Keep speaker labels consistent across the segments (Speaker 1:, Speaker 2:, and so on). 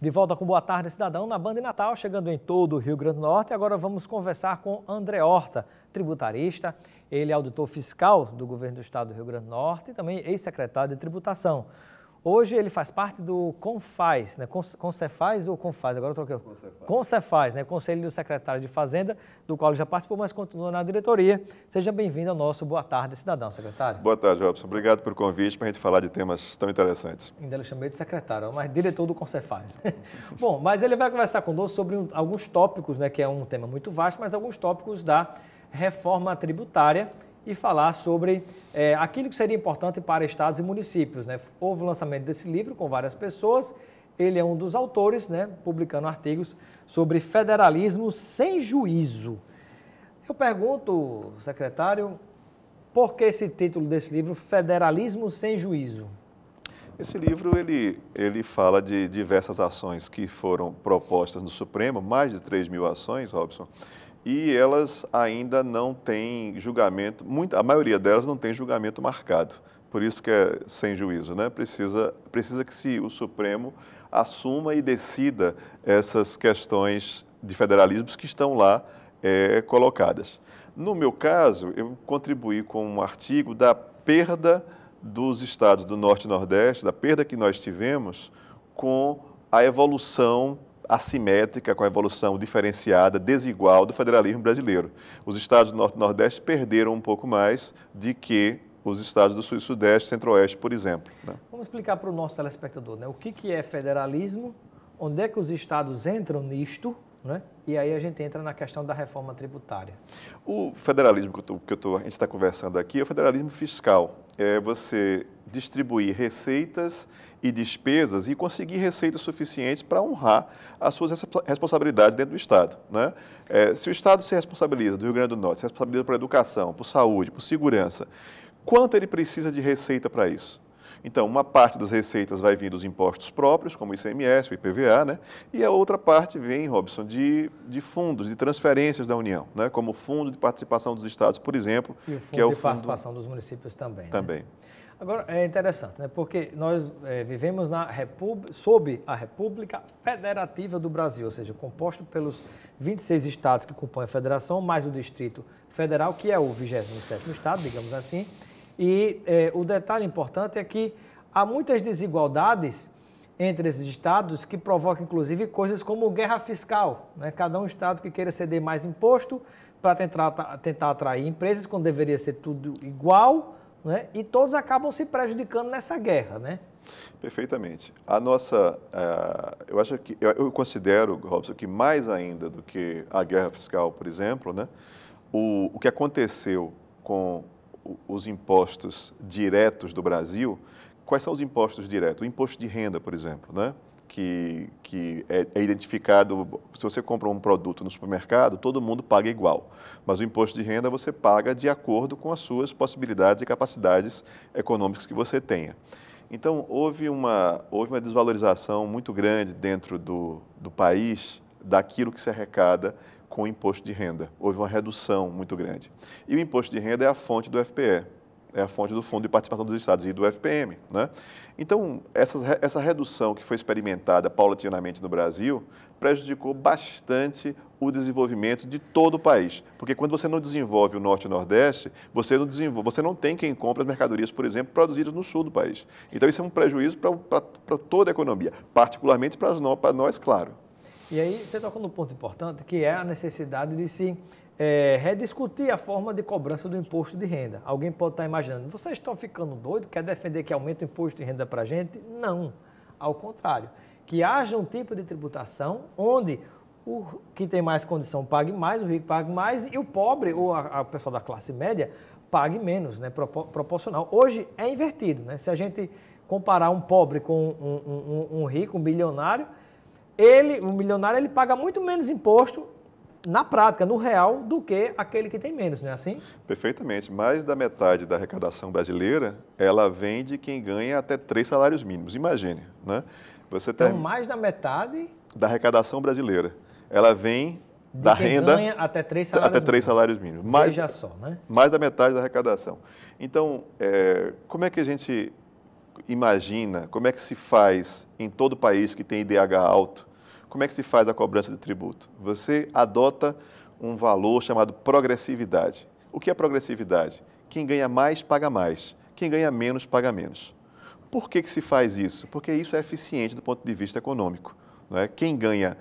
Speaker 1: De volta com Boa Tarde Cidadão na Banda Natal, chegando em todo o Rio Grande do Norte. Agora vamos conversar com André Horta, tributarista. Ele é auditor fiscal do governo do estado do Rio Grande do Norte e também ex-secretário de Tributação. Hoje ele faz parte do CONFAZ, né? CONCEFAZ ou CONFAZ? Agora eu troquei. CONCEFAS. né? Conselho do Secretário de Fazenda, do qual ele já participou, mas continua na diretoria. Seja bem-vindo ao nosso Boa Tarde Cidadão, secretário.
Speaker 2: Boa tarde, Robson. Obrigado pelo convite para a gente falar de temas tão interessantes.
Speaker 1: Ainda eu chamei de secretário, mas diretor do CONCEFAZ. Bom, mas ele vai conversar conosco sobre um, alguns tópicos, né? Que é um tema muito vasto, mas alguns tópicos da reforma tributária e falar sobre é, aquilo que seria importante para estados e municípios. Né? Houve o lançamento desse livro com várias pessoas. Ele é um dos autores, né, publicando artigos sobre federalismo sem juízo. Eu pergunto, secretário, por que esse título desse livro, Federalismo sem Juízo?
Speaker 2: Esse livro ele, ele fala de diversas ações que foram propostas no Supremo, mais de 3 mil ações, Robson, e elas ainda não têm julgamento, muito, a maioria delas não tem julgamento marcado, por isso que é sem juízo, né? Precisa, precisa que se o Supremo assuma e decida essas questões de federalismos que estão lá é, colocadas. No meu caso, eu contribuí com um artigo da perda dos estados do Norte e Nordeste, da perda que nós tivemos com a evolução assimétrica, com a evolução diferenciada, desigual do federalismo brasileiro. Os estados do Norte e Nordeste perderam um pouco mais de que os estados do Sul e Sudeste, Centro-Oeste, por exemplo. Né?
Speaker 1: Vamos explicar para o nosso telespectador né? o que, que é federalismo, onde é que os estados entram nisto né? E aí a gente entra na questão da reforma tributária.
Speaker 2: O federalismo que, eu tô, que eu tô, a gente está conversando aqui é o federalismo fiscal. É você distribuir receitas e despesas e conseguir receitas suficientes para honrar as suas responsabilidades dentro do Estado. Né? É, se o Estado se responsabiliza do Rio Grande do Norte, se responsabiliza por educação, por saúde, por segurança, quanto ele precisa de receita para isso? Então, uma parte das receitas vai vir dos impostos próprios, como o ICMS, o IPVA, né? e a outra parte vem, Robson, de, de fundos, de transferências da União, né? como o Fundo de Participação dos Estados, por exemplo. E o Fundo que é o de fundo... Participação dos
Speaker 1: Municípios também. Né? Também. Né? Agora, é interessante, né? porque nós é, vivemos na sob a República Federativa do Brasil, ou seja, composto pelos 26 estados que compõem a federação, mais o Distrito Federal, que é o 27º estado, digamos assim, e é, o detalhe importante é que há muitas desigualdades entre esses estados que provocam, inclusive, coisas como guerra fiscal. Né? Cada um estado que queira ceder mais imposto para tentar, tentar atrair empresas, quando deveria ser tudo igual, né? e todos acabam se prejudicando nessa guerra. Né?
Speaker 2: Perfeitamente. A nossa, uh, eu acho que eu, eu considero, Robson, que mais ainda do que a guerra fiscal, por exemplo, né, o, o que aconteceu com os impostos diretos do Brasil, quais são os impostos diretos? O imposto de renda, por exemplo, né? que, que é, é, identificado, se você compra um produto no supermercado, todo mundo paga igual. Mas o imposto de renda você paga de acordo com as suas possibilidades e capacidades econômicas que você tenha. Então, houve uma, houve uma desvalorização muito grande dentro do, do país daquilo que se arrecada com o imposto de renda. Houve uma redução muito grande. E o imposto de renda é a fonte do FPE, é a fonte do Fundo de Participação dos Estados e do FPM. Né? Então, essa, essa redução que foi experimentada paulatinamente no Brasil prejudicou bastante o desenvolvimento de todo o país. Porque quando você não desenvolve o Norte e o Nordeste, você não, desenvolve, você não tem quem compra as mercadorias, por exemplo, produzidas no Sul do país. Então, isso é um prejuízo para toda a economia, particularmente para nós, claro. E
Speaker 1: aí você toca num ponto importante, que é a necessidade de se é, rediscutir a forma de cobrança do imposto de renda. Alguém pode estar imaginando, vocês estão ficando doido, quer defender que aumente o imposto de renda para a gente? Não, ao contrário. Que haja um tipo de tributação onde o que tem mais condição pague mais, o rico pague mais e o pobre, ou o pessoal da classe média, pague menos, né? proporcional. Hoje é invertido, né? Se a gente comparar um pobre com um, um, um rico, um bilionário, ele, o milionário, ele paga muito menos imposto na prática, no real, do que aquele que tem menos, não é assim?
Speaker 2: Perfeitamente. Mais da metade da arrecadação brasileira, ela vem de quem ganha até três salários mínimos. Imagine, né? Você então, tem...
Speaker 1: mais da metade...
Speaker 2: Da arrecadação brasileira. Ela vem de da renda ganha até três salários até três mínimos. salários mínimos mais só né mais da metade da arrecadação então é, como é que a gente imagina como é que se faz em todo o país que tem IDH alto como é que se faz a cobrança de tributo? Você adota um valor chamado progressividade. O que é progressividade? Quem ganha mais, paga mais. Quem ganha menos, paga menos. Por que, que se faz isso? Porque isso é eficiente do ponto de vista econômico. Não é? Quem ganha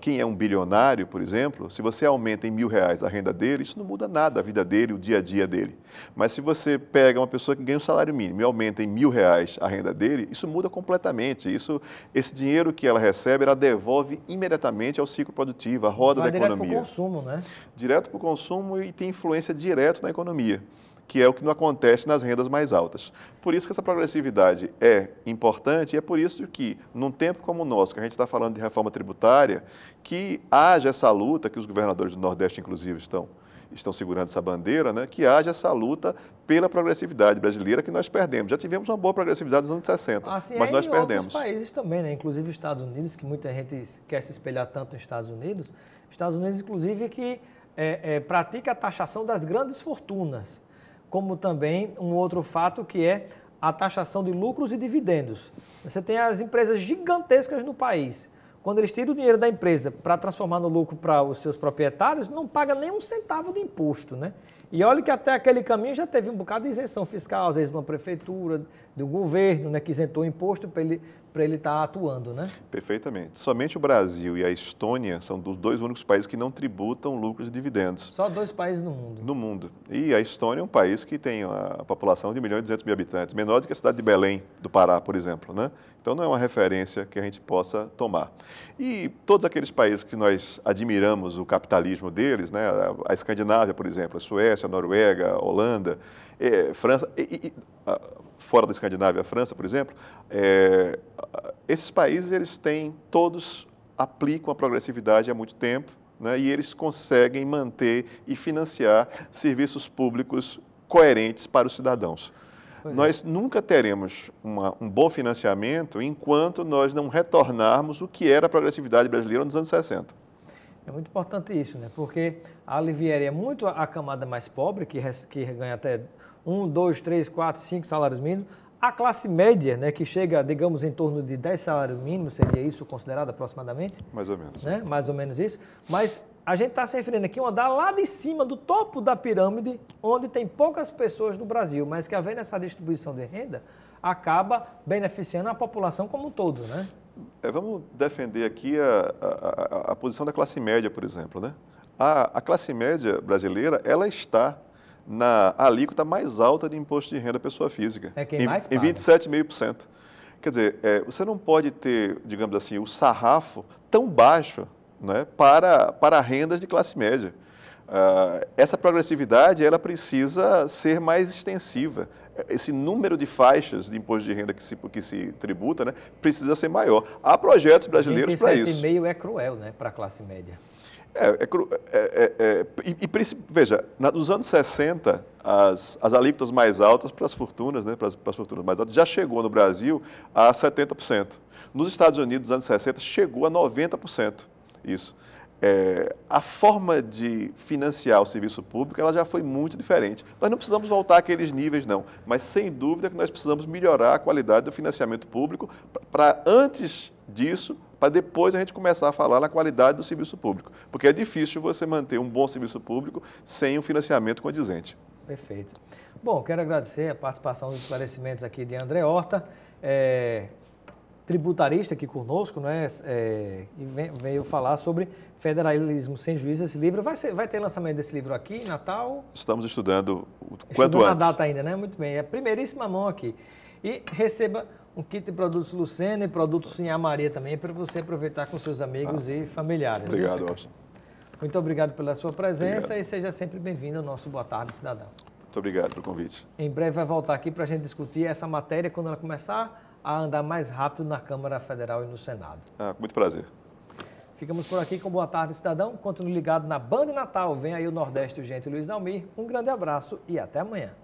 Speaker 2: quem é um bilionário, por exemplo, se você aumenta em mil reais a renda dele, isso não muda nada a vida dele, o dia a dia dele. Mas se você pega uma pessoa que ganha um salário mínimo e aumenta em mil reais a renda dele, isso muda completamente. Isso, esse dinheiro que ela recebe, ela devolve imediatamente ao ciclo produtivo, à roda Vai da economia. Direto para o consumo, né? Direto para o consumo e tem influência direta na economia que é o que não acontece nas rendas mais altas. Por isso que essa progressividade é importante e é por isso que, num tempo como o nosso, que a gente está falando de reforma tributária, que haja essa luta, que os governadores do Nordeste, inclusive, estão, estão segurando essa bandeira, né, que haja essa luta pela progressividade brasileira que nós perdemos. Já tivemos uma boa progressividade nos anos 60, assim, ah, mas é nós em perdemos. Outros
Speaker 1: países também, né? inclusive os Estados Unidos, que muita gente quer se espelhar tanto nos Estados Unidos, Estados Unidos, inclusive, que é, é, pratica a taxação das grandes fortunas como também um outro fato que é a taxação de lucros e dividendos. Você tem as empresas gigantescas no país. Quando eles tiram o dinheiro da empresa para transformar no lucro para os seus proprietários, não paga nem um centavo de imposto, né? E olha que até aquele caminho já teve um bocado de isenção fiscal, às vezes uma prefeitura, do governo, né, que isentou imposto para ele para ele estar tá atuando, né?
Speaker 2: Perfeitamente. Somente o Brasil e a Estônia são dos dois únicos países que não tributam lucros e dividendos. Só dois países no mundo. No mundo. E a Estônia é um país que tem uma população de 1 milhão e 200 mil habitantes, menor do que a cidade de Belém, do Pará, por exemplo, né? Então não é uma referência que a gente possa tomar. E todos aqueles países que nós admiramos o capitalismo deles, né? A Escandinávia, por exemplo, a Suécia, Suécia, Noruega, Holanda, é, França, e, e, a, fora da Escandinávia, a França, por exemplo, é, esses países eles têm todos aplicam a progressividade há muito tempo, né, e eles conseguem manter e financiar serviços públicos coerentes para os cidadãos. É. nós nunca teremos uma, um bom financiamento enquanto nós não retornarmos o que era a progressividade brasileira nos anos 60.
Speaker 1: É muito importante isso, né? Porque aliviaria é muito a camada mais pobre, que, que ganha até um, dois, três, quatro, cinco salários mínimos. A classe média, né, que chega, digamos, em torno de 10 salários mínimos, seria isso considerado aproximadamente? Mais ou menos. Né? Mais ou menos isso. Mas a gente está se referindo aqui a um andar lá de cima do topo da pirâmide, onde tem poucas pessoas no Brasil, mas que havendo essa distribuição de renda, acaba beneficiando a população como um todo, né?
Speaker 2: é, vamos defender aqui a, a, a, posição da classe média, por exemplo. Né? A, a classe média brasileira, ela está na alíquota mais alta de imposto de renda pessoa física. É quem em, mais paga. Em 27,5%. Quer dizer, é, você não pode ter, digamos assim, o sarrafo tão baixo né, para, para rendas de classe média. Uh, essa progressividade ela precisa ser mais extensiva esse número de faixas de imposto de renda que se, que se tributa né, precisa ser maior. Há projetos brasileiros para isso.
Speaker 1: meio é cruel né, para a classe média.
Speaker 2: É, é, é, é, é e, e, veja, na, nos anos 60, as, as alíquotas mais altas para as fortunas, né, para, as, para as fortunas mais altas, já chegou no Brasil a 70%. Nos Estados Unidos, nos anos 60, chegou a 90% isso é, a forma de financiar o serviço público ela já foi muito diferente. Nós não precisamos voltar àqueles níveis, não, mas sem dúvida que nós precisamos melhorar a qualidade do financiamento público para antes disso, para depois a gente começar a falar na qualidade do serviço público. Porque é difícil você manter um bom serviço público sem um financiamento condizente.
Speaker 1: Perfeito. Bom, quero agradecer a participação dos esclarecimentos aqui de André Horta. É, tributarista aqui conosco, né, é, veio falar sobre federalismo sem juízes. Esse livro vai, ser, vai ter lançamento desse livro aqui em Natal?
Speaker 2: Estamos estudando o quanto antes. a data
Speaker 1: ainda, né? Muito bem. É a primeiríssima mão aqui. E receba um kit de produtos Lucena e produtos Sinha Maria também, para você aproveitar com seus amigos ah, e familiares. Obrigado, Austin. Muito obrigado pela sua presença obrigado. e seja sempre bem-vindo ao nosso Boa Tarde, Cidadão.
Speaker 2: Muito obrigado pelo convite.
Speaker 1: Em breve vai voltar aqui para a gente discutir essa matéria quando ela começar a andar mais rápido na Câmara Federal e no Senado.
Speaker 2: Ah, com muito prazer.
Speaker 1: Ficamos por aqui com Boa Tarde Cidadão. Continue ligado na Banda Natal. Vem aí o Nordeste Gente, Luiz Almir. Um grande abraço e até amanhã.